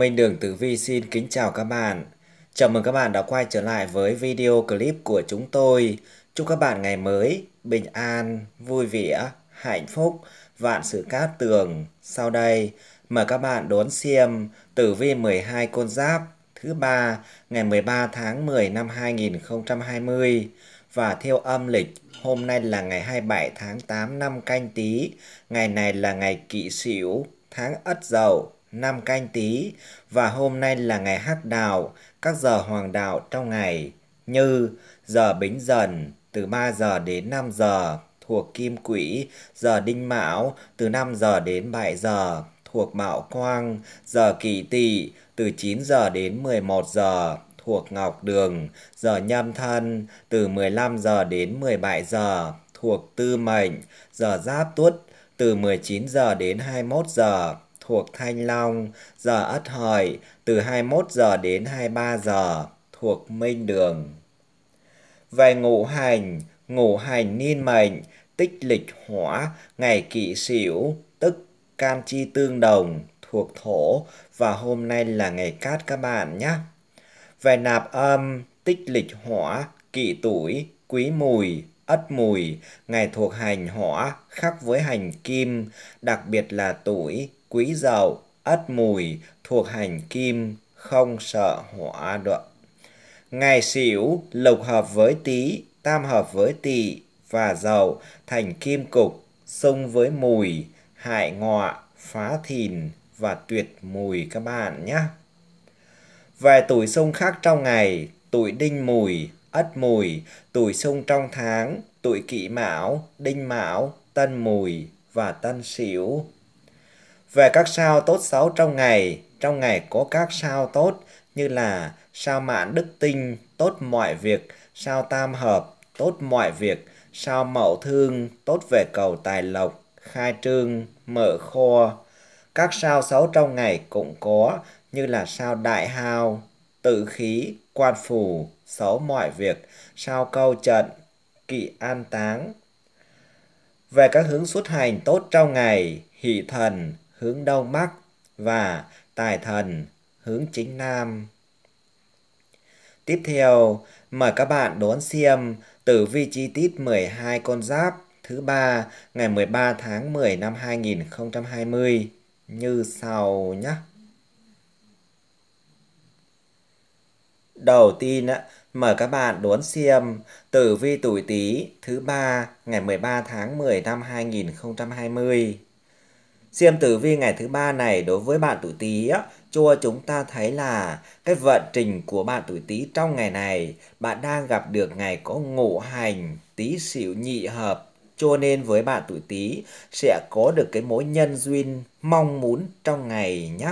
Minh Đường Tử Vi xin kính chào các bạn. Chào mừng các bạn đã quay trở lại với video clip của chúng tôi. Chúc các bạn ngày mới, bình an, vui vẻ, hạnh phúc, vạn sự cát tường. Sau đây, mời các bạn đón xem Tử Vi 12 con giáp thứ ba ngày 13 tháng 10 năm 2020 và theo âm lịch hôm nay là ngày 27 tháng 8 năm canh Tý. ngày này là ngày kỵ sửu, tháng ất dậu năm canh tí và hôm nay là ngày hắc đạo, các giờ hoàng đạo trong ngày như giờ bính dần từ 3 giờ đến 5 giờ thuộc kim quỹ, giờ đinh mão từ 5 giờ đến 7 giờ thuộc mạo quang, giờ kỷ tỵ từ 9 giờ đến 11 giờ thuộc ngọc đường, giờ nhâm thân từ 15 giờ đến 17 giờ thuộc tư mệnh, giờ giáp tuất từ 19 giờ đến 21 giờ thuộc Thanh Long, giờ Ất Hợi từ 21 giờ đến 23 giờ thuộc Minh Đường. Về ngũ hành, ngũ hành niên mệnh, tích lịch hỏa, ngày kỷ sửu, tức can chi tương đồng thuộc thổ và hôm nay là ngày cát các bạn nhé. Về nạp âm, tích lịch hỏa, kỷ tuổi, quý mùi, ất mùi, ngày thuộc hành hỏa khắc với hành kim, đặc biệt là tuổi quý dậu, ất mùi thuộc hành kim, không sợ hỏa đoạn. Ngày xỉu lục hợp với tý, tam hợp với tỵ và dậu thành kim cục, xung với mùi, hại ngọa, phá thìn và tuyệt mùi các bạn nhé. Về tuổi xung khác trong ngày, tuổi đinh mùi, ất mùi, tuổi xung trong tháng, tuổi kỷ mão, đinh mão, tân mùi và tân xỉu về các sao tốt xấu trong ngày, trong ngày có các sao tốt như là sao mạn đức tinh tốt mọi việc, sao tam hợp tốt mọi việc, sao mậu thương tốt về cầu tài lộc, khai trương, mở kho. Các sao xấu trong ngày cũng có như là sao đại hao, tự khí, quan phủ, xấu mọi việc, sao câu trận, kỵ an táng. Về các hướng xuất hành tốt trong ngày, hỷ thần, hướng đông bắc và tài thần hướng chính nam. Tiếp theo, mời các bạn đón xem tử vi chi tiết 12 con giáp thứ ba ngày 13 tháng 10 năm 2020 như sau nhé. Đầu tiên á, mời các bạn đón xem tử vi tuổi Tý thứ ba ngày 13 tháng 10 năm 2020. Xem tử vi ngày thứ ba này đối với bạn tuổi Tý á, cho chúng ta thấy là cái vận trình của bạn tuổi Tý trong ngày này, bạn đang gặp được ngày có ngũ hành Tý sửu nhị hợp cho nên với bạn tuổi Tý sẽ có được cái mối nhân duyên mong muốn trong ngày nhé.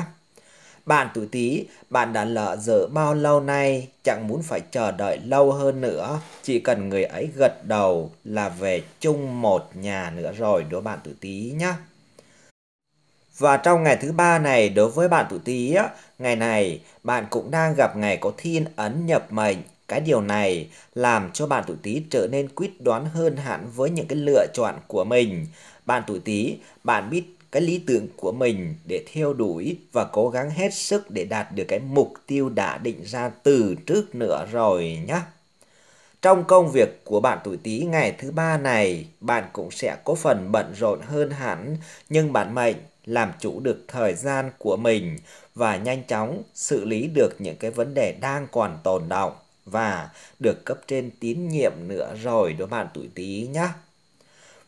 Bạn tuổi Tý, bạn đã lỡ dở bao lâu nay, chẳng muốn phải chờ đợi lâu hơn nữa, chỉ cần người ấy gật đầu là về chung một nhà nữa rồi đó bạn tuổi Tý nhé. Và trong ngày thứ ba này đối với bạn tuổi Tý á, ngày này bạn cũng đang gặp ngày có thiên ấn nhập mệnh. Cái điều này làm cho bạn tuổi Tý trở nên quyết đoán hơn hẳn với những cái lựa chọn của mình. Bạn tuổi Tý, bạn biết cái lý tưởng của mình để theo đuổi và cố gắng hết sức để đạt được cái mục tiêu đã định ra từ trước nữa rồi nhé. Trong công việc của bạn tuổi Tý ngày thứ ba này, bạn cũng sẽ có phần bận rộn hơn hẳn, nhưng bạn mệnh làm chủ được thời gian của mình và nhanh chóng xử lý được những cái vấn đề đang còn tồn động và được cấp trên tín nhiệm nữa rồi đối bạn tuổi Tý nhé.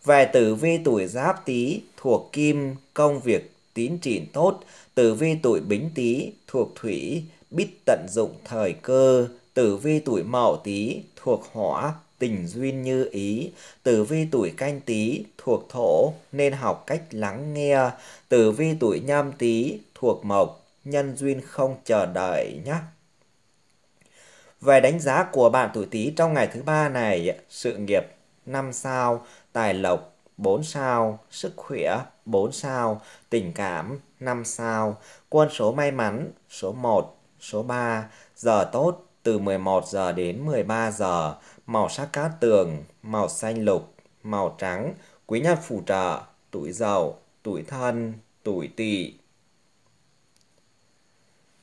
Về tử vi tuổi Giáp Tý thuộc Kim, công việc tín triển tốt, tử vi tuổi Bính Tý thuộc Thủy, biết tận dụng thời cơ, tử vi tuổi Mậu Tý thuộc Hỏa, tình duyên như ý, tử vi tuổi canh tí thuộc thổ nên học cách lắng nghe, tử vi tuổi nhâm tí thuộc mộc, nhân duyên không chờ đợi nhé. Về đánh giá của bạn tuổi Tý trong ngày thứ ba này, sự nghiệp 5 sao, tài lộc 4 sao, sức khỏe 4 sao, tình cảm 5 sao, quân số may mắn số 1, số 3, giờ tốt từ 11 giờ đến 13 giờ, màu sắc cát tường, màu xanh lục, màu trắng, quý nhân phù trợ, tuổi giàu, tuổi thân, tuổi tỵ.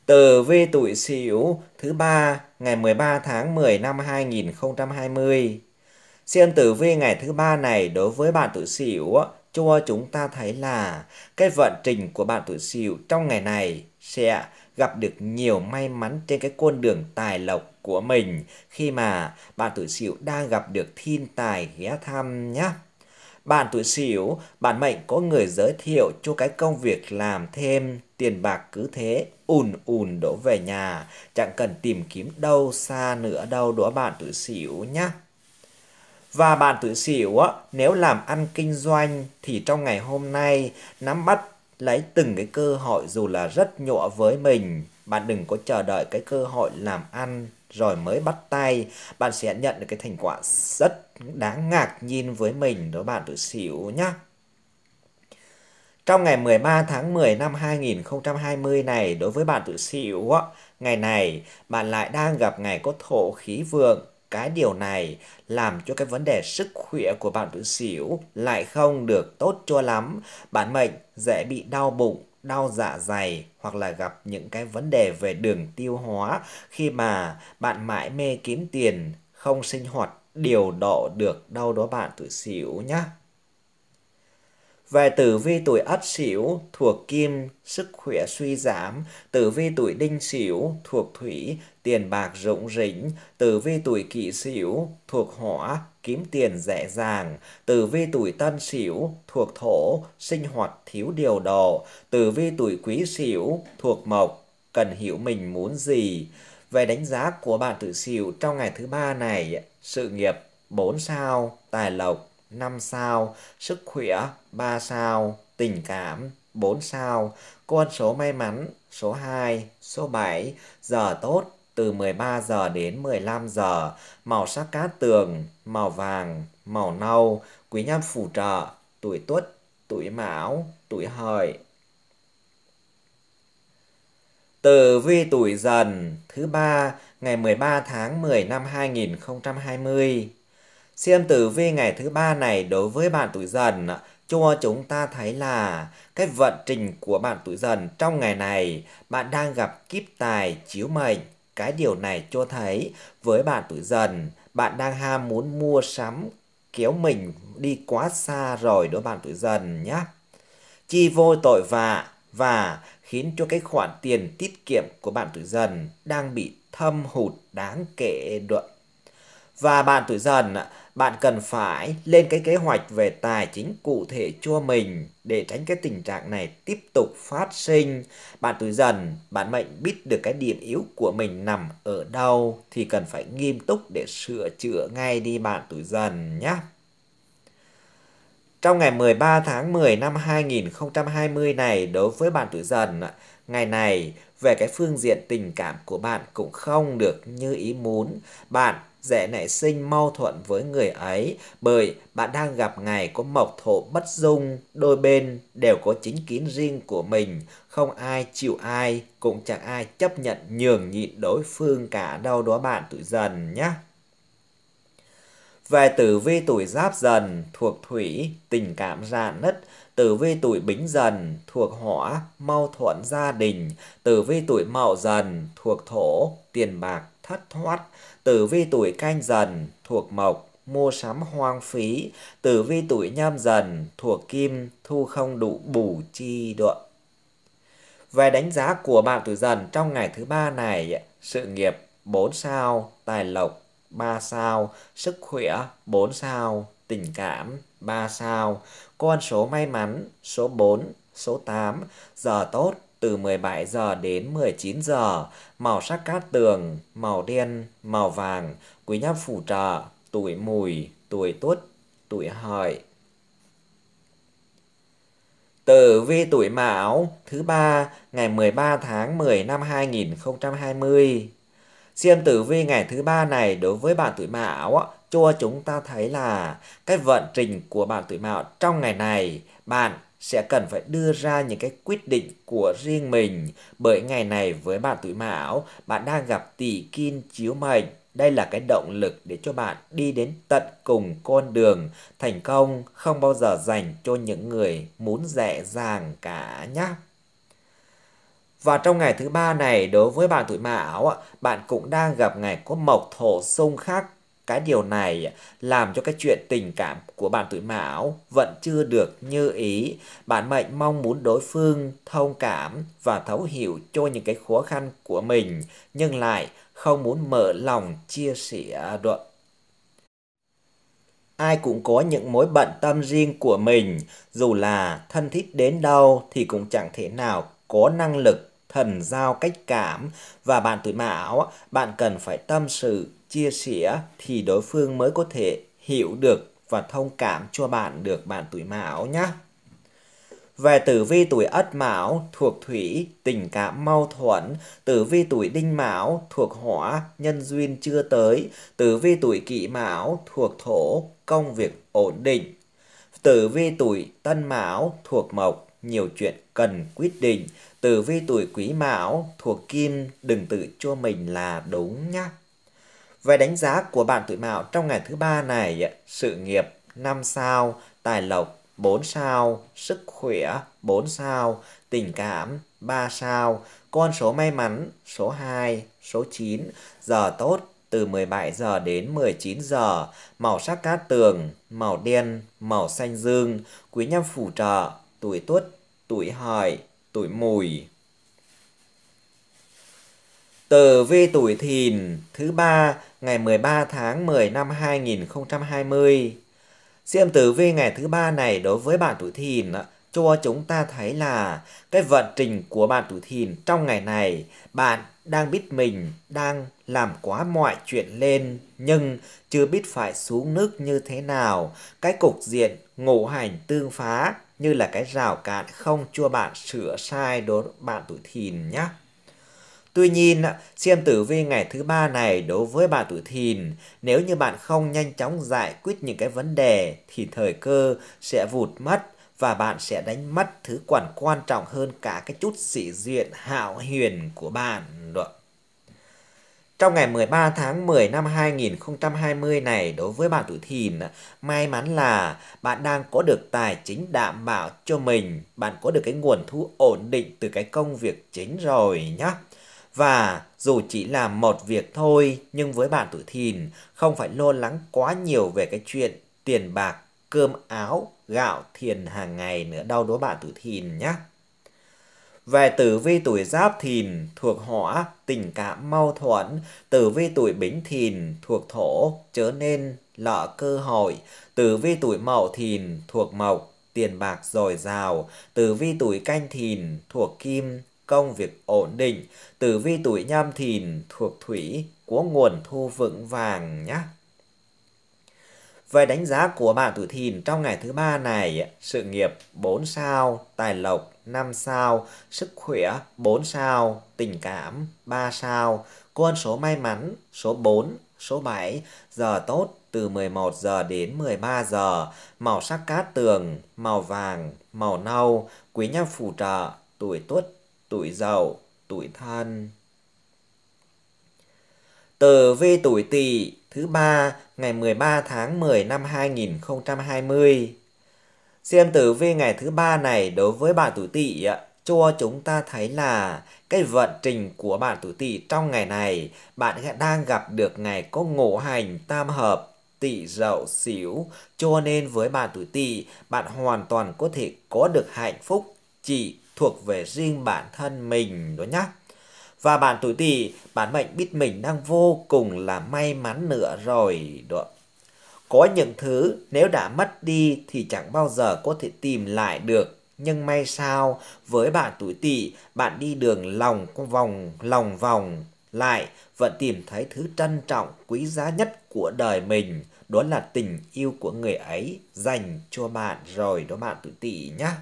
Tử vi tuổi Sửu thứ ba ngày 13 tháng 10 năm 2020. Xem tử vi ngày thứ ba này đối với bạn tuổi Sửu cho chúng ta thấy là cái vận trình của bạn tuổi Sửu trong ngày này sẽ gặp được nhiều may mắn trên cái con đường tài lộc của mình khi mà bạn tuổi Sửu đang gặp được thiên tài ghé thăm nhé. Bạn tuổi Sửu, bạn mệnh có người giới thiệu cho cái công việc làm thêm, tiền bạc cứ thế ùn ùn đổ về nhà, chẳng cần tìm kiếm đâu xa nữa đâu đó bạn tuổi Sửu nhé. Và bạn tuổi Sửu á, nếu làm ăn kinh doanh thì trong ngày hôm nay nắm bắt lấy từng cái cơ hội dù là rất nhỏ với mình, bạn đừng có chờ đợi cái cơ hội làm ăn rồi mới bắt tay bạn sẽ nhận được cái thành quả rất đáng ngạc nhiên với mình đó bạn tự xỉu nhá trong ngày 13 tháng 10 năm 2020 này đối với bạn tự xỉu ngày này bạn lại đang gặp ngày có thổ khí vượng cái điều này làm cho cái vấn đề sức khỏe của bạn tự xỉu lại không được tốt cho lắm bạn mệnh dễ bị đau bụng đau dạ dày hoặc là gặp những cái vấn đề về đường tiêu hóa khi mà bạn mãi mê kiếm tiền không sinh hoạt điều độ được đâu đó bạn tự xỉu nhé. Về tử vi tuổi Ất Sửu thuộc Kim, sức khỏe suy giảm, tử vi tuổi Đinh Sửu thuộc Thủy, tiền bạc rủng rỉnh, tử vi tuổi Kỷ Sửu thuộc Hỏa, kiếm tiền dễ dàng, tử vi tuổi Tân Sửu thuộc Thổ, sinh hoạt thiếu điều độ, tử vi tuổi Quý Sửu thuộc Mộc, cần hiểu mình muốn gì. Về đánh giá của bạn tử Sửu trong ngày thứ ba này, sự nghiệp 4 sao, tài lộc 5 sao, sức khỏe 3 sao, tình cảm 4 sao, con số may mắn số 2, số 7, giờ tốt từ 13 giờ đến 15 giờ, màu sắc cát tường, màu vàng, màu nâu, quý nhân phù trợ, tuổi tuất, tuổi mão, tuổi hợi. từ vi tuổi dần thứ ba ngày 13 tháng 10 năm 2020 Xem tử vi ngày thứ ba này đối với bạn tuổi dần cho chúng ta thấy là cái vận trình của bạn tuổi dần trong ngày này bạn đang gặp kiếp tài chiếu mệnh. Cái điều này cho thấy với bạn tuổi dần bạn đang ham muốn mua sắm kéo mình đi quá xa rồi đó bạn tuổi dần nhé. Chi vô tội vạ và khiến cho cái khoản tiền tiết kiệm của bạn tuổi dần đang bị thâm hụt đáng kể đoạn và bạn tuổi dần, bạn cần phải lên cái kế hoạch về tài chính cụ thể cho mình để tránh cái tình trạng này tiếp tục phát sinh. Bạn tuổi dần, bạn mệnh biết được cái điểm yếu của mình nằm ở đâu thì cần phải nghiêm túc để sửa chữa ngay đi bạn tuổi dần nhé. Trong ngày 13 tháng 10 năm 2020 này, đối với bạn tuổi dần, ngày này về cái phương diện tình cảm của bạn cũng không được như ý muốn. Bạn dễ nảy sinh mâu thuẫn với người ấy bởi bạn đang gặp ngày có mộc thổ bất dung, đôi bên đều có chính kiến riêng của mình, không ai chịu ai, cũng chẳng ai chấp nhận nhường nhịn đối phương cả đâu đó bạn tuổi dần nhé. Về tử vi tuổi giáp dần thuộc thủy, tình cảm rạn nứt, tử vi tuổi bính dần thuộc hỏa, mau thuận gia đình, tử vi tuổi mậu dần thuộc thổ, tiền bạc thất thoát, tử vi tuổi canh dần thuộc mộc, mua sắm hoang phí, tử vi tuổi nhâm dần thuộc kim, thu không đủ bù chi độ. Về đánh giá của bạn tuổi dần trong ngày thứ ba này, sự nghiệp 4 sao, tài lộc 3 sao, sức khỏe 4 sao, tình cảm 3 sao, con số may mắn số 4, số 8, giờ tốt từ 17 giờ đến 19 giờ, màu sắc cát tường, màu đen, màu vàng, quý nhân phù trợ, tuổi mùi, tuổi tuất, tuổi hợi. Tử vi tuổi Mão thứ ba ngày 13 tháng 10 năm 2020. Xem tử vi ngày thứ ba này đối với bạn tuổi Mão cho chúng ta thấy là cái vận trình của bạn tuổi Mão trong ngày này bạn sẽ cần phải đưa ra những cái quyết định của riêng mình bởi ngày này với bạn tuổi mão bạn đang gặp tỷ kim chiếu mệnh đây là cái động lực để cho bạn đi đến tận cùng con đường thành công không bao giờ dành cho những người muốn dễ dàng cả nhé và trong ngày thứ ba này đối với bạn tuổi mão bạn cũng đang gặp ngày có mộc thổ xung khắc cái điều này làm cho cái chuyện tình cảm của bạn tuổi mão vẫn chưa được như ý. Bạn mệnh mong muốn đối phương thông cảm và thấu hiểu cho những cái khó khăn của mình, nhưng lại không muốn mở lòng chia sẻ được. Ai cũng có những mối bận tâm riêng của mình, dù là thân thiết đến đâu thì cũng chẳng thể nào có năng lực thần giao cách cảm và bạn tuổi mão bạn cần phải tâm sự chia sẻ thì đối phương mới có thể hiểu được và thông cảm cho bạn được bạn tuổi mão nhé. Về tử vi tuổi ất mão thuộc thủy, tình cảm mau thuẫn, tử vi tuổi đinh mão thuộc hỏa, nhân duyên chưa tới, tử vi tuổi kỷ mão thuộc thổ, công việc ổn định. Tử vi tuổi tân mão thuộc mộc, nhiều chuyện cần quyết định. Tử vi tuổi quý mão thuộc kim, đừng tự cho mình là đúng nhé. Về đánh giá của bạn tuổi mạo trong ngày thứ ba này, sự nghiệp 5 sao, tài lộc 4 sao, sức khỏe 4 sao, tình cảm 3 sao, con số may mắn số 2, số 9, giờ tốt từ 17 giờ đến 19 giờ, màu sắc cát tường, màu đen, màu xanh dương, quý nhân phù trợ, tuổi tuất, tuổi hợi, tuổi mùi. Tờ Vi Tuổi Thìn thứ ba ngày 13 tháng 10 năm 2020. Xem tử vi ngày thứ ba này đối với bạn tuổi Thìn cho chúng ta thấy là cái vận trình của bạn tuổi Thìn trong ngày này bạn đang biết mình đang làm quá mọi chuyện lên nhưng chưa biết phải xuống nước như thế nào. Cái cục diện ngũ hành tương phá như là cái rào cản không cho bạn sửa sai đối với bạn tuổi Thìn nhé. Tuy nhiên, xem tử vi ngày thứ ba này đối với bạn tuổi thìn, nếu như bạn không nhanh chóng giải quyết những cái vấn đề thì thời cơ sẽ vụt mất và bạn sẽ đánh mất thứ quản quan trọng hơn cả cái chút sĩ diện hạo huyền của bạn. Trong ngày 13 tháng 10 năm 2020 này, đối với bạn tuổi thìn, may mắn là bạn đang có được tài chính đảm bảo cho mình, bạn có được cái nguồn thu ổn định từ cái công việc chính rồi nhé và dù chỉ là một việc thôi, nhưng với bạn tuổi thìn, không phải lo lắng quá nhiều về cái chuyện tiền bạc, cơm áo, gạo, thiền hàng ngày nữa đâu đó bạn tuổi thìn nhé. Về tử vi tuổi giáp thìn thuộc hỏa, tình cảm mâu thuẫn, tử vi tuổi bính thìn thuộc thổ, trở nên lọ cơ hội, tử vi tuổi mậu thìn thuộc mộc, tiền bạc dồi dào, tử vi tuổi canh thìn thuộc kim, công việc ổn định, tử vi tuổi nhâm thìn thuộc thủy của nguồn thu vững vàng nhé. Về đánh giá của bạn tuổi thìn trong ngày thứ ba này, sự nghiệp 4 sao, tài lộc 5 sao, sức khỏe 4 sao, tình cảm 3 sao, con số may mắn số 4, số 7, giờ tốt từ 11 giờ đến 13 giờ, màu sắc cát tường, màu vàng, màu nâu, quý nhân phù trợ, tuổi tuất tuổi giàu, tuổi thân. Tờ về tuổi tỵ thứ ba ngày 13 tháng 10 năm 2020. Xem tử vi ngày thứ ba này đối với bạn tuổi tỵ cho chúng ta thấy là cái vận trình của bạn tuổi tỵ trong ngày này bạn đang gặp được ngày có ngộ hành tam hợp tỵ dậu xỉu cho nên với bạn tuổi tỵ bạn hoàn toàn có thể có được hạnh phúc chỉ thuộc về riêng bản thân mình đó nhá. Và bạn tuổi tỵ, bản mệnh biết mình đang vô cùng là may mắn nữa rồi đó. Có những thứ nếu đã mất đi thì chẳng bao giờ có thể tìm lại được. Nhưng may sao với bạn tuổi tỵ, bạn đi đường lòng vòng lòng vòng lại vẫn tìm thấy thứ trân trọng quý giá nhất của đời mình, đó là tình yêu của người ấy dành cho bạn rồi đó bạn tuổi tỵ nhá.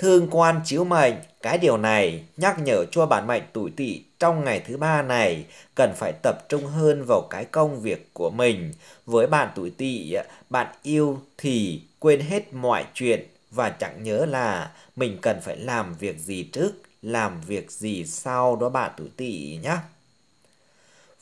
Thương quan chiếu mệnh, cái điều này nhắc nhở cho bản mệnh tuổi tỵ trong ngày thứ ba này cần phải tập trung hơn vào cái công việc của mình. Với bạn tuổi tỵ, bạn yêu thì quên hết mọi chuyện và chẳng nhớ là mình cần phải làm việc gì trước, làm việc gì sau đó bạn tuổi tỵ nhé.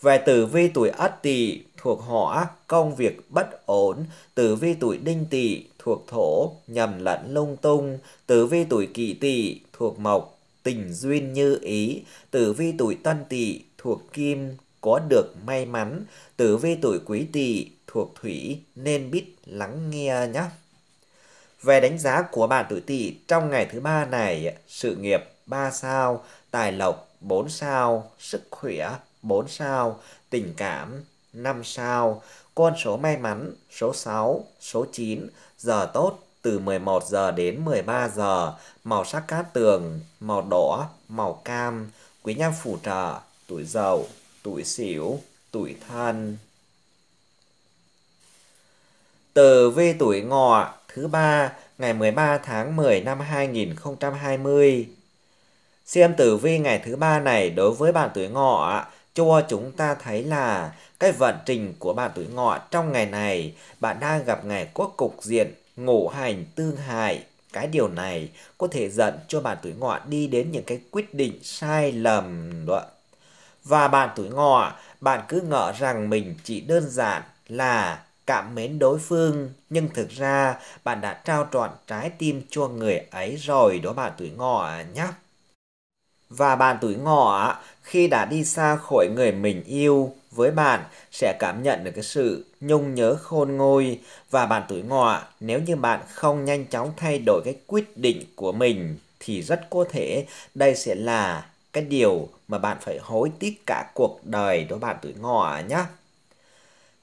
Về tử vi tuổi Ất Tỵ thuộc Hỏa, công việc bất ổn, tử vi tuổi Đinh Tỵ thuộc Thổ, nhầm lẫn lung tung, tử vi tuổi Kỷ Tỵ thuộc Mộc, tình duyên như ý, tử vi tuổi Tân Tỵ thuộc Kim, có được may mắn, tử vi tuổi Quý Tỵ thuộc Thủy nên biết lắng nghe nhé. Về đánh giá của bạn tuổi Tỵ trong ngày thứ ba này, sự nghiệp 3 sao, tài lộc 4 sao, sức khỏe 4 sao, tình cảm 5 sao, con số may mắn số 6, số 9, giờ tốt từ 11 giờ đến 13 giờ, màu sắc cát tường, màu đỏ, màu cam, quý nhân phù trợ, tuổi dậu, tuổi sửu, tuổi thân. Tử vi tuổi ngọ thứ ba ngày 13 tháng 10 năm 2020. Xem tử vi ngày thứ ba này đối với bạn tuổi ngọ cho chúng ta thấy là cái vận trình của bạn tuổi ngọ trong ngày này bạn đang gặp ngày có cục diện ngũ hành tương hại cái điều này có thể dẫn cho bạn tuổi ngọ đi đến những cái quyết định sai lầm đó và bạn tuổi ngọ bạn cứ ngỡ rằng mình chỉ đơn giản là cảm mến đối phương nhưng thực ra bạn đã trao trọn trái tim cho người ấy rồi đó bạn tuổi ngọ nhé và bạn tuổi ngọ khi đã đi xa khỏi người mình yêu với bạn sẽ cảm nhận được cái sự nhung nhớ khôn nguôi và bạn tuổi ngọ nếu như bạn không nhanh chóng thay đổi cái quyết định của mình thì rất có thể đây sẽ là cái điều mà bạn phải hối tiếc cả cuộc đời đối bạn tuổi ngọ nhé.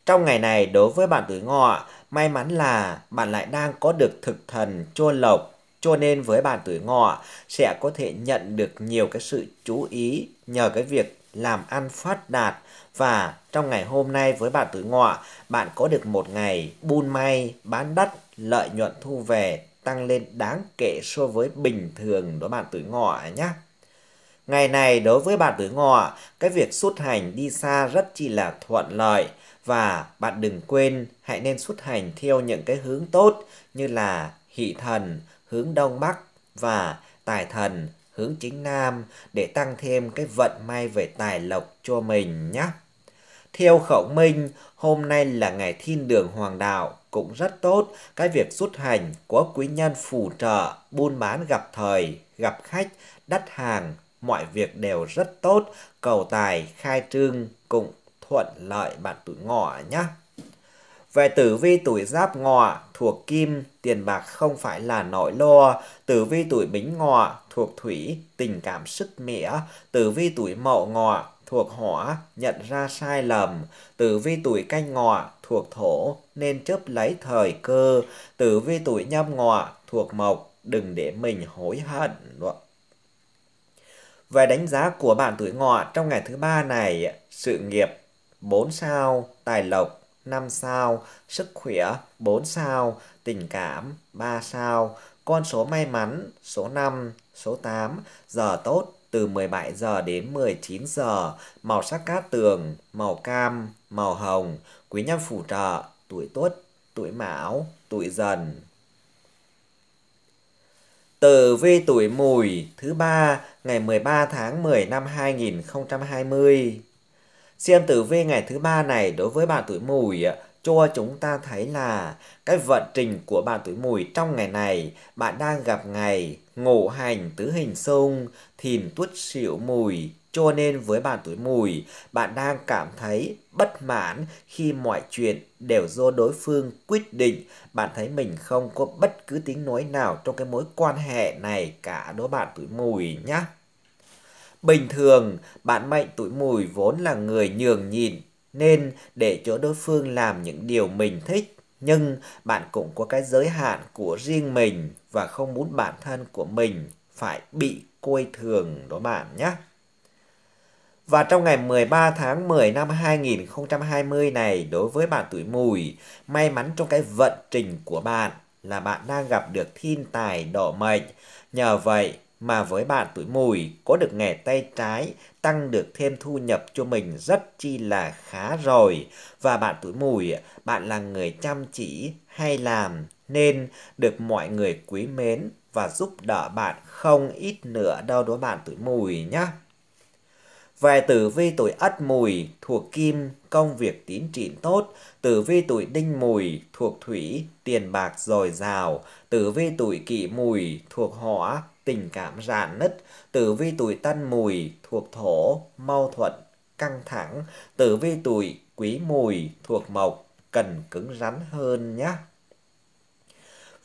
Trong ngày này đối với bạn tuổi ngọ, may mắn là bạn lại đang có được thực thần chua lộc cho nên với bạn tuổi ngọ sẽ có thể nhận được nhiều cái sự chú ý nhờ cái việc làm ăn phát đạt và trong ngày hôm nay với bạn tuổi ngọ, bạn có được một ngày buôn may, bán đắt, lợi nhuận thu về tăng lên đáng kể so với bình thường đối bạn tuổi ngọ nhé. Ngày này đối với bạn tuổi ngọ, cái việc xuất hành đi xa rất chỉ là thuận lợi và bạn đừng quên hãy nên xuất hành theo những cái hướng tốt như là hỷ thần, hướng đông bắc và tài thần hướng chính nam để tăng thêm cái vận may về tài lộc cho mình nhé. Theo khẩu minh, hôm nay là ngày thiên đường hoàng đạo, cũng rất tốt cái việc xuất hành của quý nhân phù trợ, buôn bán gặp thời, gặp khách, đắt hàng, mọi việc đều rất tốt, cầu tài, khai trương cũng thuận lợi bạn tuổi ngọ nhé. Về tử vi tuổi giáp ngọ thuộc kim, tiền bạc không phải là nỗi lo. Tử vi tuổi bính ngọ thuộc thủy, tình cảm sức mẻ. Tử vi tuổi mậu ngọ thuộc hỏa, nhận ra sai lầm. Tử vi tuổi canh ngọ thuộc thổ, nên chấp lấy thời cơ. Tử vi tuổi nhâm ngọ thuộc mộc, đừng để mình hối hận. Về đánh giá của bạn tuổi ngọ trong ngày thứ ba này, sự nghiệp 4 sao, tài lộc 5 sao, sức khỏe 4 sao, tình cảm 3 sao, con số may mắn số 5, số 8, giờ tốt từ 17 giờ đến 19 giờ, màu sắc cát tường, màu cam, màu hồng, quý nhân phù trợ, tuổi tuất, tuổi mão, tuổi dần. Tử vi tuổi mùi thứ ba ngày 13 tháng 10 năm 2020 Xem tử vi ngày thứ ba này đối với bạn tuổi mùi cho chúng ta thấy là cái vận trình của bạn tuổi mùi trong ngày này bạn đang gặp ngày ngộ hành tứ hình xung thìn tuất sửu mùi cho nên với bạn tuổi mùi bạn đang cảm thấy bất mãn khi mọi chuyện đều do đối phương quyết định bạn thấy mình không có bất cứ tiếng nói nào trong cái mối quan hệ này cả đối bạn tuổi mùi nhá Bình thường, bạn mệnh tuổi mùi vốn là người nhường nhịn, nên để cho đối phương làm những điều mình thích, nhưng bạn cũng có cái giới hạn của riêng mình và không muốn bản thân của mình phải bị coi thường đó bạn nhé. Và trong ngày 13 tháng 10 năm 2020 này, đối với bạn tuổi mùi, may mắn trong cái vận trình của bạn là bạn đang gặp được thiên tài độ mệnh. Nhờ vậy, mà với bạn tuổi mùi có được nghề tay trái tăng được thêm thu nhập cho mình rất chi là khá rồi và bạn tuổi mùi bạn là người chăm chỉ hay làm nên được mọi người quý mến và giúp đỡ bạn không ít nữa đâu đối bạn tuổi mùi nhé. Về tử vi tuổi ất mùi thuộc kim, công việc tiến triển tốt. Tử vi tuổi đinh mùi thuộc thủy, tiền bạc dồi dào. Tử vi tuổi kỷ mùi thuộc hỏa, tình cảm rạn nứt, tử vi tuổi tân mùi thuộc thổ, mau thuận, căng thẳng, tử vi tuổi quý mùi thuộc mộc, cần cứng rắn hơn nhé.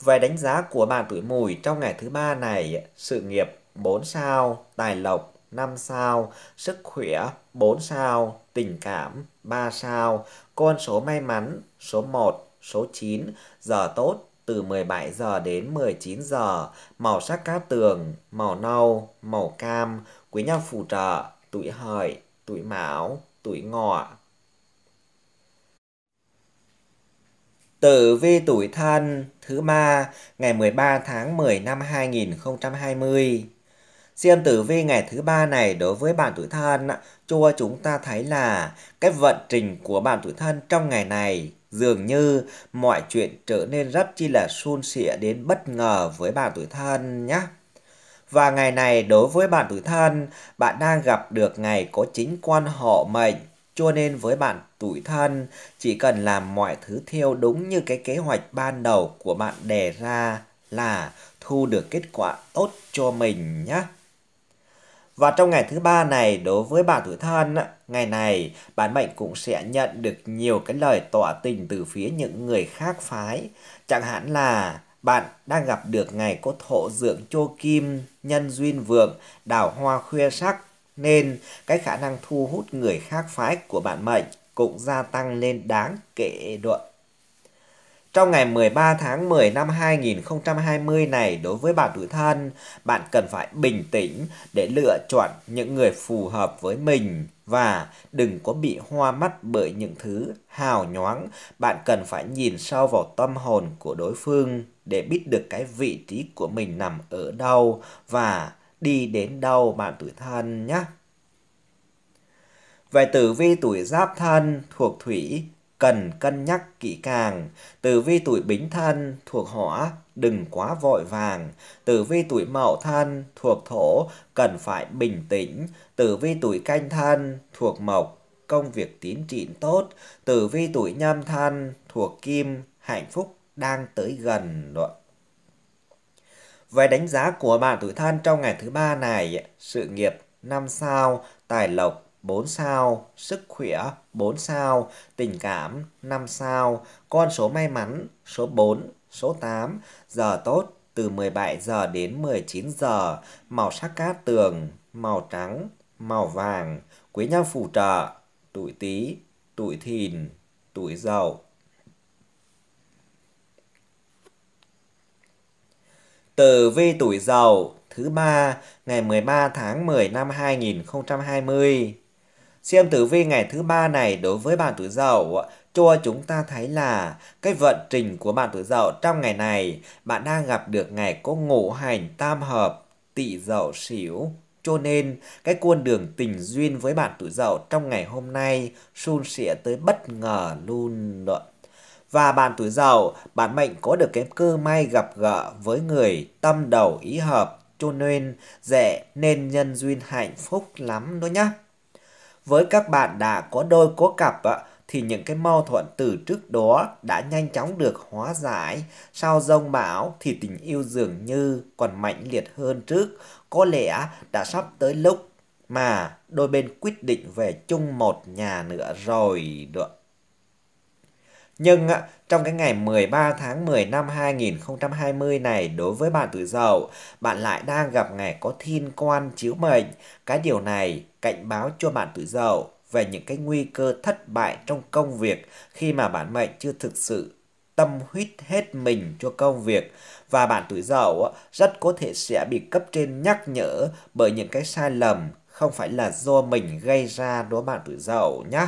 Về đánh giá của bạn tuổi mùi trong ngày thứ ba này, sự nghiệp 4 sao, tài lộc 5 sao, sức khỏe 4 sao, tình cảm 3 sao, con số may mắn số 1, số 9, giờ tốt từ 17 giờ đến 19 giờ, màu sắc cát tường, màu nâu, màu cam, quý nhân phù trợ, tuổi hợi, tuổi mão, tuổi ngọ. Tử vi tuổi thân thứ ba ngày 13 tháng 10 năm 2020. Xem tử vi ngày thứ ba này đối với bạn tuổi thân, cho chúng ta thấy là cái vận trình của bạn tuổi thân trong ngày này Dường như mọi chuyện trở nên rất chi là suôn sẻ đến bất ngờ với bạn tuổi thân nhé. Và ngày này đối với bạn tuổi thân, bạn đang gặp được ngày có chính quan họ mệnh. Cho nên với bạn tuổi thân, chỉ cần làm mọi thứ theo đúng như cái kế hoạch ban đầu của bạn đề ra là thu được kết quả tốt cho mình nhé. Và trong ngày thứ ba này đối với bạn tuổi thân Ngày này, bản mệnh cũng sẽ nhận được nhiều cái lời tỏ tình từ phía những người khác phái. Chẳng hạn là bạn đang gặp được ngày có thổ dưỡng chô kim, nhân duyên vượng, đào hoa khuya sắc, nên cái khả năng thu hút người khác phái của bạn mệnh cũng gia tăng lên đáng kể đoạn. Trong ngày 13 tháng 10 năm 2020 này, đối với bạn tuổi thân, bạn cần phải bình tĩnh để lựa chọn những người phù hợp với mình và đừng có bị hoa mắt bởi những thứ hào nhoáng. Bạn cần phải nhìn sâu vào tâm hồn của đối phương để biết được cái vị trí của mình nằm ở đâu và đi đến đâu bạn tuổi thân nhé. Về tử vi tuổi giáp thân thuộc thủy cần cân nhắc kỹ càng. Tử vi tuổi bính thân thuộc hỏa, đừng quá vội vàng. Tử vi tuổi mậu thân thuộc thổ, cần phải bình tĩnh. Tử vi tuổi canh thân thuộc mộc, công việc tiến triển tốt. Tử vi tuổi nhâm thân thuộc kim, hạnh phúc đang tới gần rồi. Về đánh giá của bạn tuổi thân trong ngày thứ ba này, sự nghiệp năm sao, tài lộc 4 sao, sức khỏe 4 sao, tình cảm 5 sao, con số may mắn số 4, số 8, giờ tốt từ 17 giờ đến 19 giờ, màu sắc cát tường, màu trắng, màu vàng, quý nhân phù trợ, tuổi Tý, tuổi Thìn, tuổi Dậu. từ vi tuổi Dậu thứ ba ngày 13 tháng 10 năm 2020 Xem tử vi ngày thứ ba này đối với bạn tuổi Dậu, cho chúng ta thấy là cái vận trình của bạn tuổi Dậu trong ngày này, bạn đang gặp được ngày có ngũ hành tam hợp, tỵ Dậu xỉu. Cho nên, cái con đường tình duyên với bạn tuổi Dậu trong ngày hôm nay sun sẻ tới bất ngờ luôn đó. Và bạn tuổi Dậu, bạn mệnh có được cái cơ may gặp gỡ với người tâm đầu ý hợp, cho nên dễ nên nhân duyên hạnh phúc lắm đó nhá. Với các bạn đã có đôi có cặp thì những cái mâu thuẫn từ trước đó đã nhanh chóng được hóa giải. Sau dông bão thì tình yêu dường như còn mạnh liệt hơn trước. Có lẽ đã sắp tới lúc mà đôi bên quyết định về chung một nhà nữa rồi được. Nhưng trong cái ngày 13 tháng 10 năm 2020 này đối với bạn tuổi dậu, bạn lại đang gặp ngày có thiên quan chiếu mệnh. Cái điều này cảnh báo cho bạn tuổi dậu về những cái nguy cơ thất bại trong công việc khi mà bản mệnh chưa thực sự tâm huyết hết mình cho công việc và bạn tuổi dậu rất có thể sẽ bị cấp trên nhắc nhở bởi những cái sai lầm không phải là do mình gây ra đó bạn tuổi dậu nhé.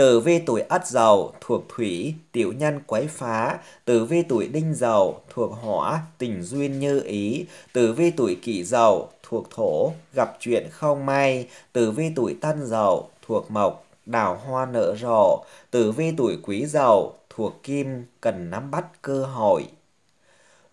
Tử vi tuổi ất dầu thuộc thủy, tiểu nhân quấy phá. Tử vi tuổi đinh dầu thuộc hỏa, tình duyên như ý. Tử vi tuổi kỷ dầu thuộc thổ, gặp chuyện không may. Tử vi tuổi tân dầu thuộc mộc, đào hoa nở rộ. Tử vi tuổi quý dầu thuộc kim, cần nắm bắt cơ hội.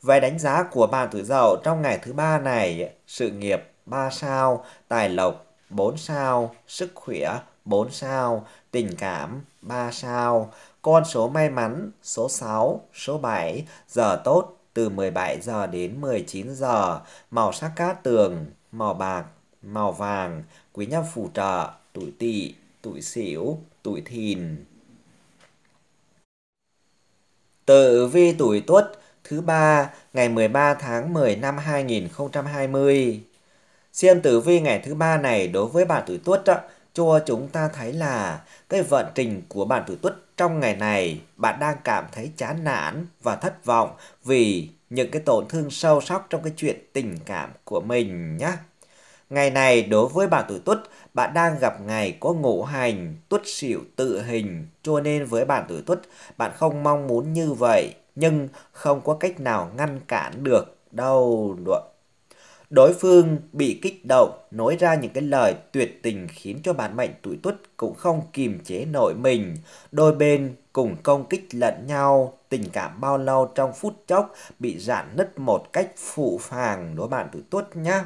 Về đánh giá của bạn tuổi dậu trong ngày thứ ba này, sự nghiệp 3 sao, tài lộc 4 sao, sức khỏe 4 sao, tình cảm 3 sao, con số may mắn số 6, số 7, giờ tốt từ 17 giờ đến 19 giờ, màu sắc cát tường, màu bạc, màu vàng, quý nhân phù trợ, tuổi tỵ, tuổi sửu, tuổi thìn. Tử vi tuổi tuất thứ ba ngày 13 tháng 10 năm 2020. Xem tử vi ngày thứ ba này đối với bạn tuổi tuất cho chúng ta thấy là cái vận trình của bạn tuổi tuất trong ngày này bạn đang cảm thấy chán nản và thất vọng vì những cái tổn thương sâu sắc trong cái chuyện tình cảm của mình nhé. Ngày này đối với bạn tuổi tuất, bạn đang gặp ngày có ngũ hành, tuất xỉu tự hình, cho nên với bạn tuổi tuất, bạn không mong muốn như vậy, nhưng không có cách nào ngăn cản được đâu được. Đối phương bị kích động, nói ra những cái lời tuyệt tình khiến cho bản mệnh tuổi tuất cũng không kìm chế nổi mình. Đôi bên cùng công kích lẫn nhau, tình cảm bao lâu trong phút chốc bị giãn nứt một cách phụ phàng đối bạn tuổi tuất nhá.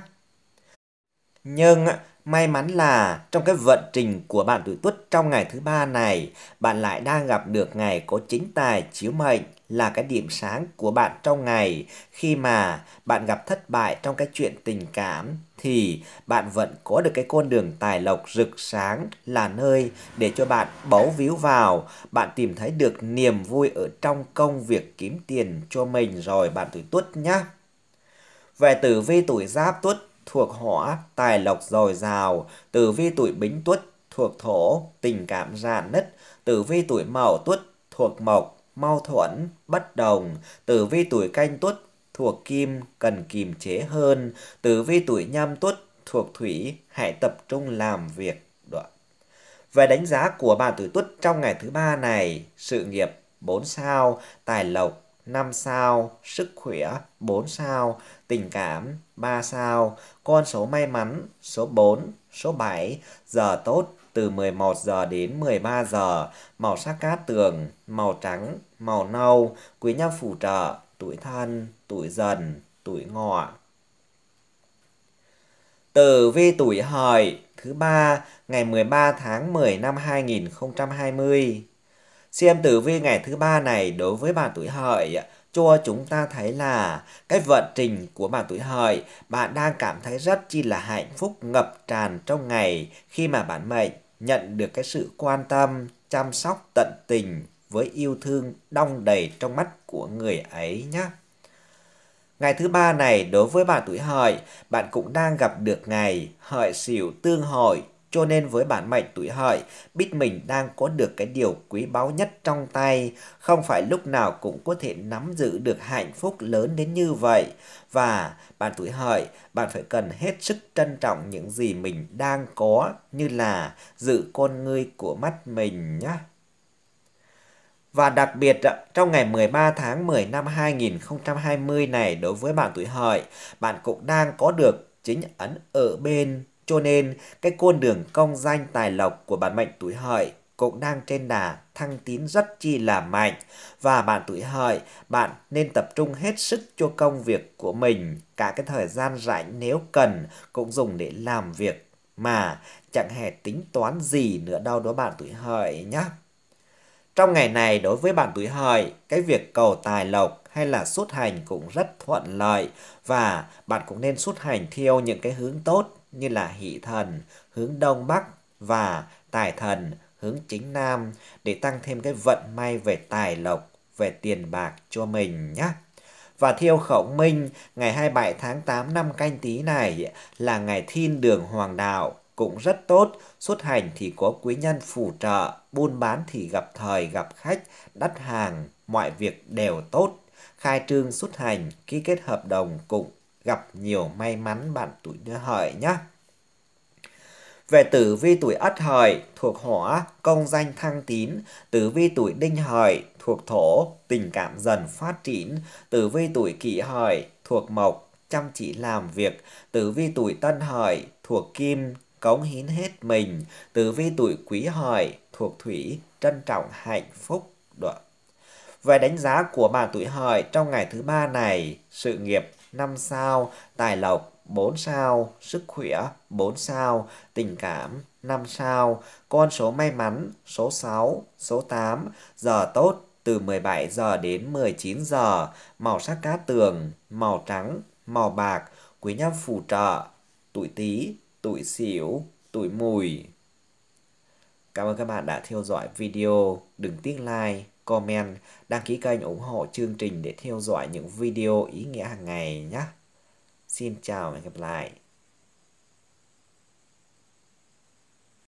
Nhưng may mắn là trong cái vận trình của bạn tuổi tuất trong ngày thứ ba này, bạn lại đang gặp được ngày có chính tài chiếu mệnh là cái điểm sáng của bạn trong ngày. Khi mà bạn gặp thất bại trong cái chuyện tình cảm thì bạn vẫn có được cái con đường tài lộc rực sáng là nơi để cho bạn bấu víu vào, bạn tìm thấy được niềm vui ở trong công việc kiếm tiền cho mình rồi bạn tuổi tuất nhá. Về tử vi tuổi giáp tuất thuộc hỏa, tài lộc dồi dào, tử vi tuổi bính tuất thuộc thổ, tình cảm già nứt, tử vi tuổi mậu tuất thuộc mộc, mâu thuẫn, bất đồng, tử vi tuổi canh tuất thuộc kim cần kiềm chế hơn, tử vi tuổi nhâm tuất thuộc thủy hãy tập trung làm việc. Đoạn. Về đánh giá của bạn tuổi tuất trong ngày thứ ba này, sự nghiệp 4 sao, tài lộc 5 sao, sức khỏe 4 sao, tình cảm 3 sao, con số may mắn số 4, số 7, giờ tốt từ 11 giờ đến 13 giờ, màu sắc cát tường, màu trắng, màu nâu, quý nhân phù trợ, tuổi thân, tuổi dần, tuổi ngọ. Tử vi tuổi hợi thứ ba ngày 13 tháng 10 năm 2020. Xem tử vi ngày thứ ba này đối với bạn tuổi hợi cho chúng ta thấy là cái vận trình của bạn tuổi hợi, bạn đang cảm thấy rất chi là hạnh phúc ngập tràn trong ngày khi mà bản mệnh nhận được cái sự quan tâm, chăm sóc tận tình với yêu thương đong đầy trong mắt của người ấy nhé. Ngày thứ ba này đối với bạn tuổi hợi, bạn cũng đang gặp được ngày hợi xỉu tương hội cho nên với bản mệnh tuổi hợi, biết mình đang có được cái điều quý báu nhất trong tay, không phải lúc nào cũng có thể nắm giữ được hạnh phúc lớn đến như vậy. Và bạn tuổi hợi, bạn phải cần hết sức trân trọng những gì mình đang có như là giữ con ngươi của mắt mình nhé. Và đặc biệt trong ngày 13 tháng 10 năm 2020 này đối với bạn tuổi hợi, bạn cũng đang có được chính ấn ở bên cho nên, cái con đường công danh tài lộc của bản mệnh tuổi hợi cũng đang trên đà thăng tín rất chi là mạnh và bạn tuổi hợi bạn nên tập trung hết sức cho công việc của mình cả cái thời gian rảnh nếu cần cũng dùng để làm việc mà chẳng hề tính toán gì nữa đâu đó bạn tuổi hợi nhé trong ngày này đối với bạn tuổi hợi cái việc cầu tài lộc hay là xuất hành cũng rất thuận lợi và bạn cũng nên xuất hành theo những cái hướng tốt như là hỷ thần hướng đông bắc và tài thần hướng chính nam để tăng thêm cái vận may về tài lộc, về tiền bạc cho mình nhé. Và thiêu khẩu minh ngày 27 tháng 8 năm canh tí này là ngày thiên đường hoàng đạo cũng rất tốt, xuất hành thì có quý nhân phù trợ, buôn bán thì gặp thời gặp khách, đắt hàng, mọi việc đều tốt. Khai trương xuất hành, ký kết hợp đồng cũng gặp nhiều may mắn bạn tuổi đinh hợi nhé. Về tử vi tuổi ất hợi thuộc hỏa, công danh thăng tín, tử vi tuổi đinh hợi thuộc thổ, tình cảm dần phát triển, tử vi tuổi kỷ hợi thuộc mộc, chăm chỉ làm việc, tử vi tuổi tân hợi thuộc kim, cống hiến hết mình, tử vi tuổi quý hợi thuộc thủy, trân trọng hạnh phúc. Về đánh giá của bạn tuổi hợi trong ngày thứ ba này, sự nghiệp 5 sao, tài lộc 4 sao, sức khỏe 4 sao, tình cảm 5 sao, con số may mắn số 6, số 8, giờ tốt từ 17 giờ đến 19 giờ, màu sắc cá tường, màu trắng, màu bạc, quý nhân phù trợ, tuổi Tý, tuổi Sửu, tuổi Mùi. Cảm ơn các bạn đã theo dõi video, đừng tiếc like comment, đăng ký kênh ủng hộ chương trình để theo dõi những video ý nghĩa hàng ngày nhé. Xin chào và hẹn gặp lại.